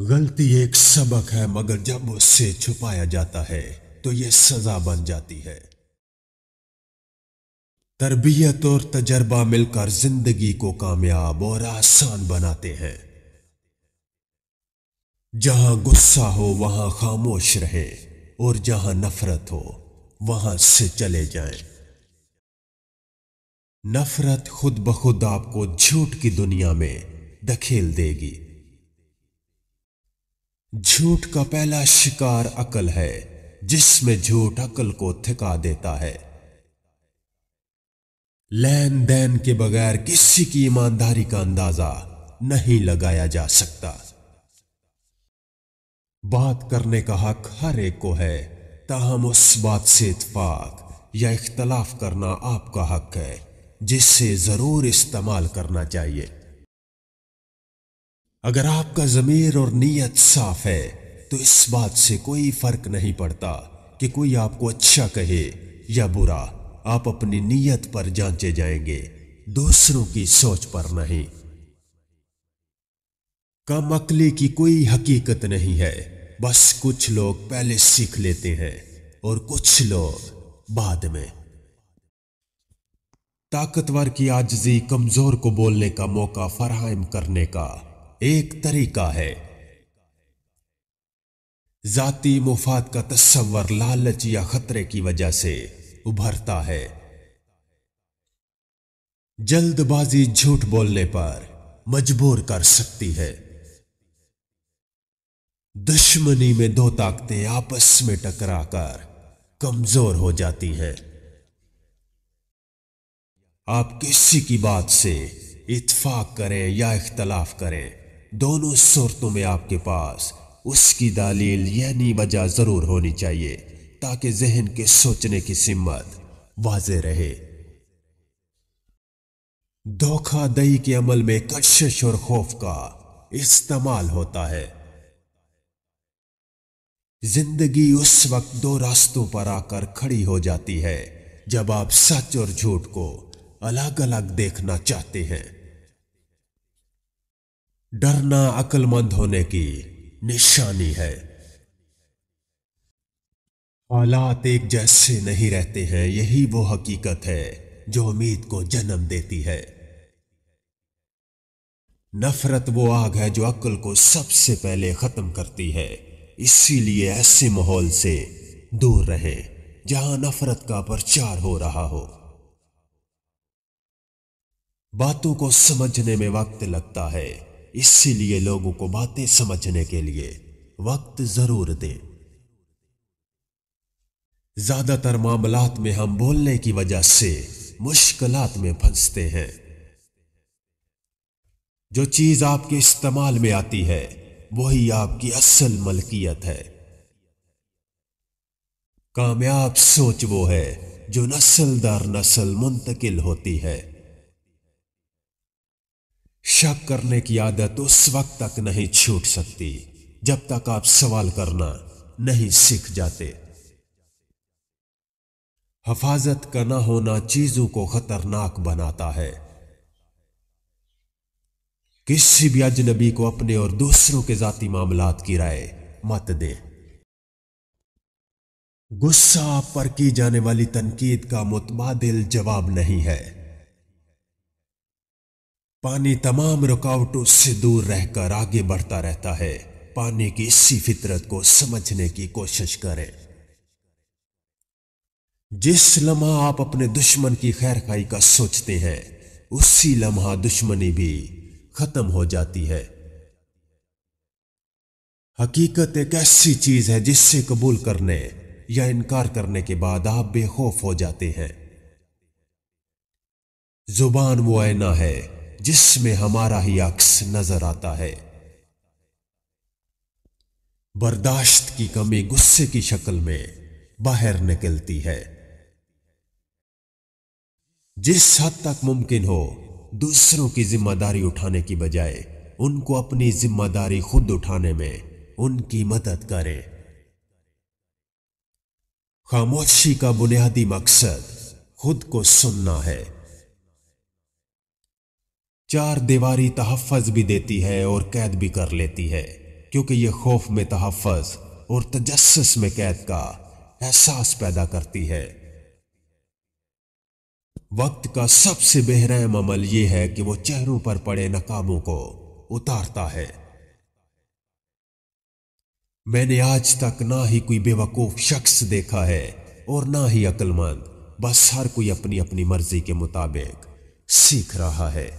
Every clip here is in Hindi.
गलती एक सबक है मगर जब उससे छुपाया जाता है तो यह सजा बन जाती है तरबियत और तजर्बा मिलकर जिंदगी को कामयाब और आसान बनाते हैं जहां गुस्सा हो वहां खामोश रहे और जहां नफरत हो वहां से चले जाएं। नफरत खुद ब खुद आपको झूठ की दुनिया में धकेल देगी झूठ का पहला शिकार अकल है जिसमें झूठ अकल को थका देता है लेन देन के बगैर किसी की ईमानदारी का अंदाजा नहीं लगाया जा सकता बात करने का हक हर एक को है ताहम उस बात से इतफाक या इख्तलाफ करना आपका हक है जिससे जरूर इस्तेमाल करना चाहिए अगर आपका ज़मीर और नीयत साफ है तो इस बात से कोई फ़र्क नहीं पड़ता कि कोई आपको अच्छा कहे या बुरा आप अपनी नीयत पर जांचे जाएंगे दूसरों की सोच पर नहीं कम अकले की कोई हकीकत नहीं है बस कुछ लोग पहले सीख लेते हैं और कुछ लोग बाद में ताकतवर की आजजी कमजोर को बोलने का मौका फराहम करने का एक तरीका है जाती मुफाद का तस्वर लालच या खतरे की वजह से उभरता है जल्दबाजी झूठ बोलने पर मजबूर कर सकती है दुश्मनी में दो ताकतें आपस में टकराकर कमजोर हो जाती है आप किसी की बात से इतफाक करें या इख्तलाफ करें दोनों सूरतों में आपके पास उसकी दालील यानी वजह जरूर होनी चाहिए ताकि जहन के सोचने की सिमत वाज रहे धोखा दही के अमल में कशिश और खौफ का इस्तेमाल होता है जिंदगी उस वक्त दो रास्तों पर आकर खड़ी हो जाती है जब आप सच और झूठ को अलग अलग देखना चाहते हैं डरना अक्लमंद होने की निशानी है हालात एक जैसे नहीं रहते हैं यही वो हकीकत है जो उम्मीद को जन्म देती है नफरत वो आग है जो अक्ल को सबसे पहले खत्म करती है इसीलिए ऐसे माहौल से दूर रहे जहां नफरत का प्रचार हो रहा हो बातों को समझने में वक्त लगता है इसीलिए लोगों को बातें समझने के लिए वक्त जरूर दें ज्यादातर मामलात में हम बोलने की वजह से मुश्किलात में फंसते हैं जो चीज आपके इस्तेमाल में आती है वही आपकी असल मलकियत है कामयाब सोच वो है जो नस्ल दर नस्ल मुंतकिल होती है शक करने की आदत उस वक्त तक नहीं छूट सकती जब तक आप सवाल करना नहीं सीख जाते हफाजत का ना होना चीजों को खतरनाक बनाता है किसी भी अजनबी को अपने और दूसरों के जाति मामला की राय मत दे गुस्सा पर की जाने वाली तनकीद का मुतबादिल जवाब नहीं है पानी तमाम रुकावटों से दूर रहकर आगे बढ़ता रहता है पानी की इसी फितरत को समझने की कोशिश करें जिस लम्हा आप अपने दुश्मन की खैर खाई का सोचते हैं उसी लम्हा दुश्मनी भी खत्म हो जाती है हकीकत एक ऐसी चीज है जिससे कबूल करने या इनकार करने के बाद आप बेखौफ हो जाते हैं जुबान वो आईना है जिसमें हमारा ही अक्स नजर आता है बर्दाश्त की कमी गुस्से की शक्ल में बाहर निकलती है जिस हद तक मुमकिन हो दूसरों की जिम्मेदारी उठाने की बजाय उनको अपनी जिम्मेदारी खुद उठाने में उनकी मदद करें खामोशी का बुनियादी मकसद खुद को सुनना है चार दीवारी तहफ़ भी देती है और कैद भी कर लेती है क्योंकि ये खौफ में तहफ़ और तजस्स में कैद का एहसास पैदा करती है वक्त का सबसे बेहरम अमल यह है कि वो चेहरों पर पड़े नकामों को उतारता है मैंने आज तक ना ही कोई बेवकूफ शख्स देखा है और ना ही अक्लमंद बस हर कोई अपनी अपनी मर्जी के मुताबिक सीख रहा है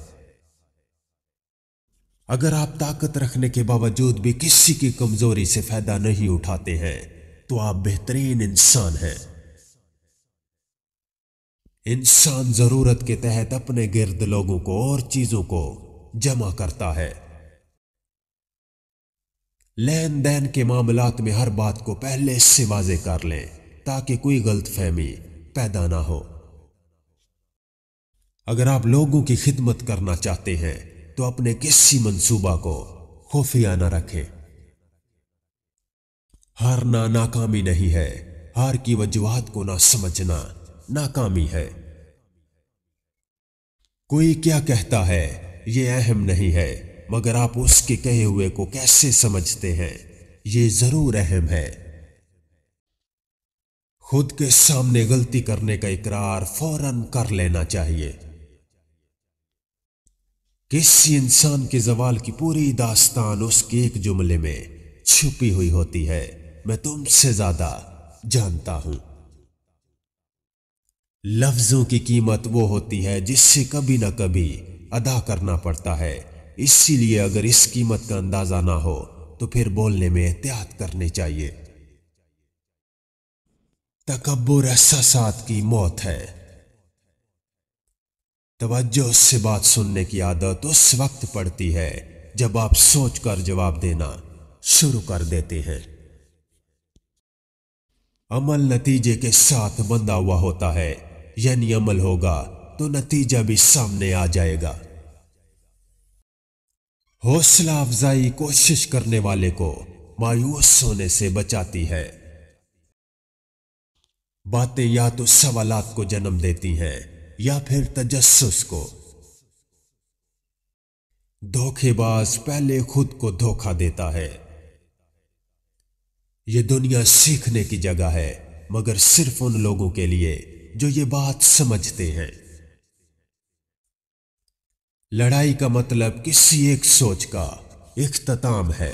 अगर आप ताकत रखने के बावजूद भी किसी की कमजोरी से फायदा नहीं उठाते हैं तो आप बेहतरीन इंसान हैं इंसान जरूरत के तहत अपने गिर्द लोगों को और चीजों को जमा करता है लेन देन के मामलात में हर बात को पहले से वाजे कर लें ताकि कोई गलतफहमी पैदा ना हो अगर आप लोगों की खिदमत करना चाहते हैं तो अपने किसी मंसूबा को खुफिया खुफियाना रखें हारना नाकामी नहीं है हार की वजूहत को ना समझना नाकामी है कोई क्या कहता है ये अहम नहीं है मगर आप उसके कहे हुए को कैसे समझते हैं ये जरूर अहम है खुद के सामने गलती करने का इकरार फौरन कर लेना चाहिए किसी इंसान के जवाल की पूरी दास्तान उसके एक जुमले में छुपी हुई होती है मैं तुमसे ज्यादा जानता हूं लफ्जों की कीमत वो होती है जिससे कभी ना कभी अदा करना पड़ता है इसीलिए अगर इस कीमत का अंदाजा ना हो तो फिर बोलने में एहतियात करनी चाहिए तकबर एहसास की मौत है तवज्जो उससे बात सुनने की आदत उस वक्त पड़ती है जब आप सोच कर जवाब देना शुरू कर देते हैं अमल नतीजे के साथ बंधा हुआ होता है यानी अमल होगा तो नतीजा भी सामने आ जाएगा हौसला अफजाई कोशिश करने वाले को मायूस होने से बचाती है बातें या तो सवालात को जन्म देती हैं या फिर तजस्स को धोखेबाज पहले खुद को धोखा देता है यह दुनिया सीखने की जगह है मगर सिर्फ उन लोगों के लिए जो ये बात समझते हैं लड़ाई का मतलब किसी एक सोच का इख्ताम है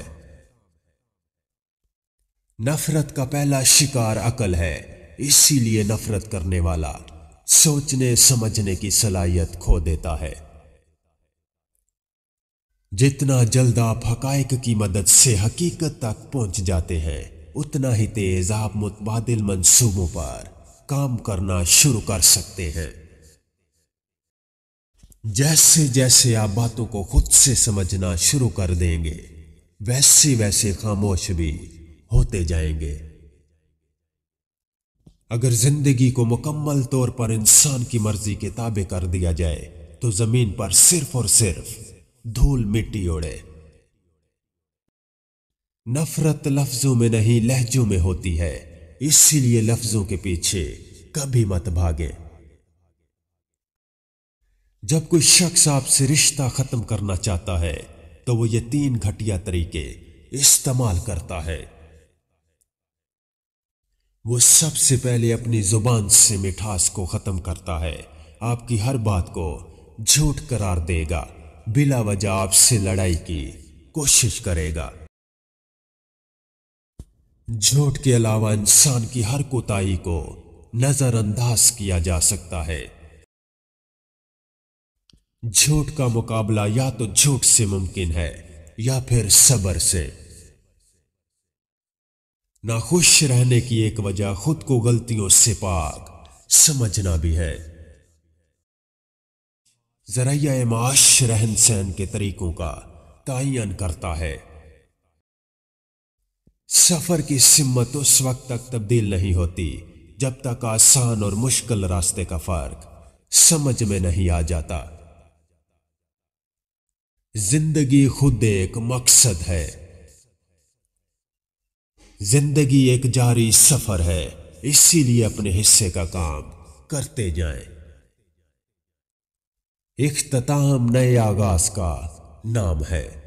नफरत का पहला शिकार अकल है इसीलिए नफरत करने वाला सोचने समझने की सलाहियत खो देता है जितना जल्द आप हकायक की मदद से हकीकत तक पहुंच जाते हैं उतना ही तेज आप मुतबादिल मंसूबों पर काम करना शुरू कर सकते हैं जैसे जैसे आप बातों को खुद से समझना शुरू कर देंगे वैसे वैसे खामोश भी होते जाएंगे अगर जिंदगी को मुकम्मल तौर पर इंसान की मर्जी के ताबे कर दिया जाए तो जमीन पर सिर्फ और सिर्फ धूल मिट्टी ओढ़े नफरत लफ्जों में नहीं लहजों में होती है इसीलिए लफ्जों के पीछे कभी मत भागे जब कोई शख्स आपसे रिश्ता खत्म करना चाहता है तो वो ये तीन घटिया तरीके इस्तेमाल करता है वो सबसे पहले अपनी जुबान से मिठास को ख़त्म करता है आपकी हर बात को झूठ करार देगा बिला वजह आपसे लड़ाई की कोशिश करेगा झूठ के अलावा इंसान की हर कोताही को नज़रअंदाज किया जा सकता है झूठ का मुकाबला या तो झूठ से मुमकिन है या फिर सबर से खुश रहने की एक वजह खुद को गलतियों से पाक समझना भी है जरिया माश रहन सहन के तरीकों का तयन करता है सफर की सिमत उस वक्त तक तब्दील नहीं होती जब तक आसान और मुश्किल रास्ते का फर्क समझ में नहीं आ जाता जिंदगी खुद एक मकसद है जिंदगी एक जारी सफर है इसीलिए अपने हिस्से का काम करते जाएं। इख्ताम नए आगाज का नाम है